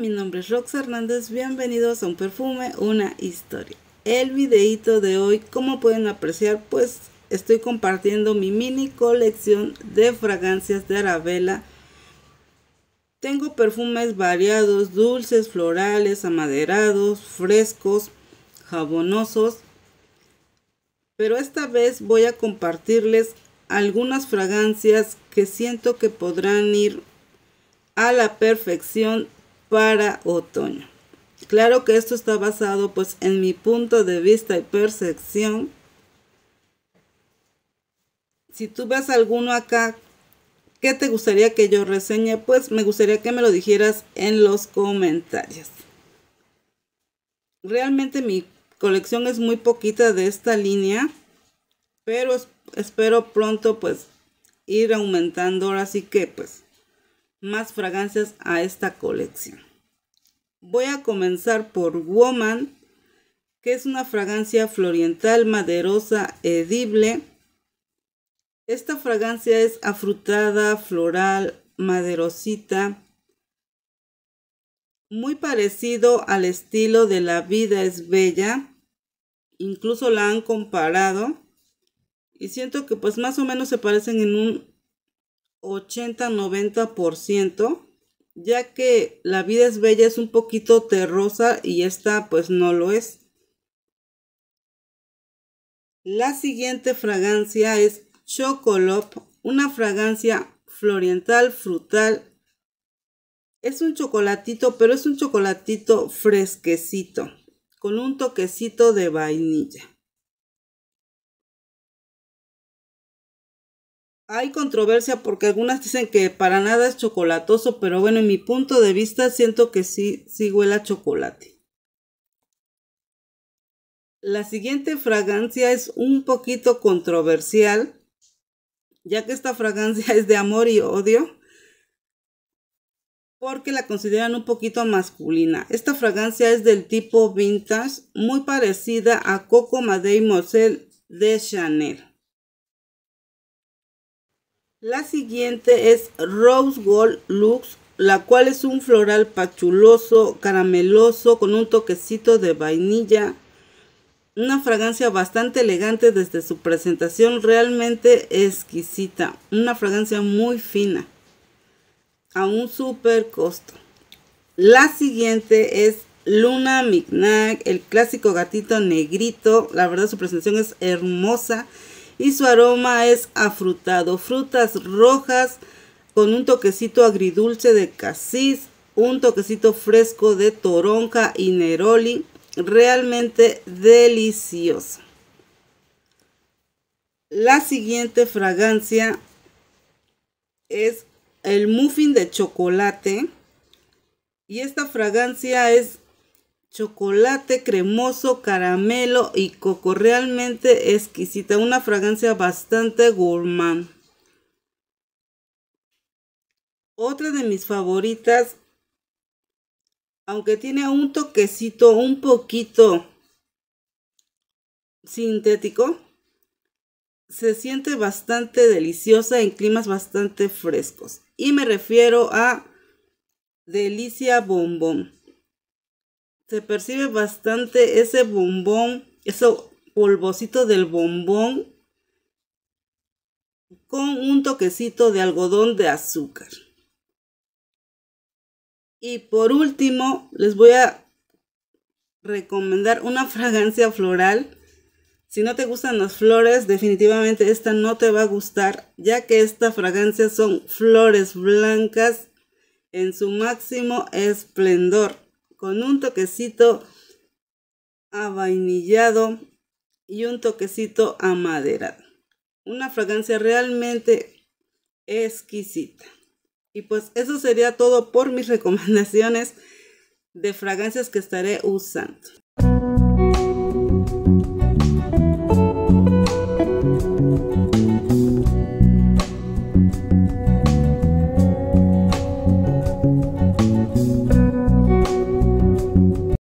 mi nombre es Rox Hernández, bienvenidos a Un Perfume, una historia. El videito de hoy, como pueden apreciar, pues estoy compartiendo mi mini colección de fragancias de Arabella. Tengo perfumes variados, dulces, florales, amaderados, frescos, jabonosos. Pero esta vez voy a compartirles algunas fragancias que siento que podrán ir a la perfección para otoño. Claro que esto está basado pues en mi punto de vista y percepción. Si tú ves alguno acá, que te gustaría que yo reseñe? Pues me gustaría que me lo dijeras en los comentarios. Realmente mi colección es muy poquita de esta línea, pero espero pronto pues ir aumentando así que pues más fragancias a esta colección. Voy a comenzar por Woman, que es una fragancia floriental, maderosa, edible. Esta fragancia es afrutada, floral, maderosita, muy parecido al estilo de La vida es bella. Incluso la han comparado. Y siento que pues más o menos se parecen en un 80-90%, ya que La vida es bella es un poquito terrosa y esta pues no lo es. La siguiente fragancia es Chocolop, una fragancia floriental, frutal. Es un chocolatito, pero es un chocolatito fresquecito, con un toquecito de vainilla. Hay controversia porque algunas dicen que para nada es chocolatoso, pero bueno, en mi punto de vista siento que sí, sí huele a chocolate. La siguiente fragancia es un poquito controversial, ya que esta fragancia es de amor y odio, porque la consideran un poquito masculina. Esta fragancia es del tipo vintage, muy parecida a Coco Mademoiselle Moselle de Chanel. La siguiente es Rose Gold Lux, la cual es un floral pachuloso, carameloso, con un toquecito de vainilla. Una fragancia bastante elegante desde su presentación, realmente exquisita. Una fragancia muy fina, a un super costo. La siguiente es Luna Mignac, el clásico gatito negrito. La verdad su presentación es hermosa y su aroma es afrutado. Frutas rojas con un toquecito agridulce de casis, un toquecito fresco de toronja y neroli. Realmente delicioso. La siguiente fragancia es el muffin de chocolate. Y esta fragancia es chocolate cremoso, caramelo y coco. Realmente exquisita, una fragancia bastante gourmand. Otra de mis favoritas, aunque tiene un toquecito un poquito sintético, se siente bastante deliciosa en climas bastante frescos. Y me refiero a Delicia Bombón se percibe bastante ese bombón, ese polvocito del bombón con un toquecito de algodón de azúcar. Y por último, les voy a recomendar una fragancia floral. Si no te gustan las flores, definitivamente esta no te va a gustar, ya que esta fragancia son flores blancas en su máximo esplendor con un toquecito avainillado y un toquecito amaderado. Una fragancia realmente exquisita. Y pues eso sería todo por mis recomendaciones de fragancias que estaré usando.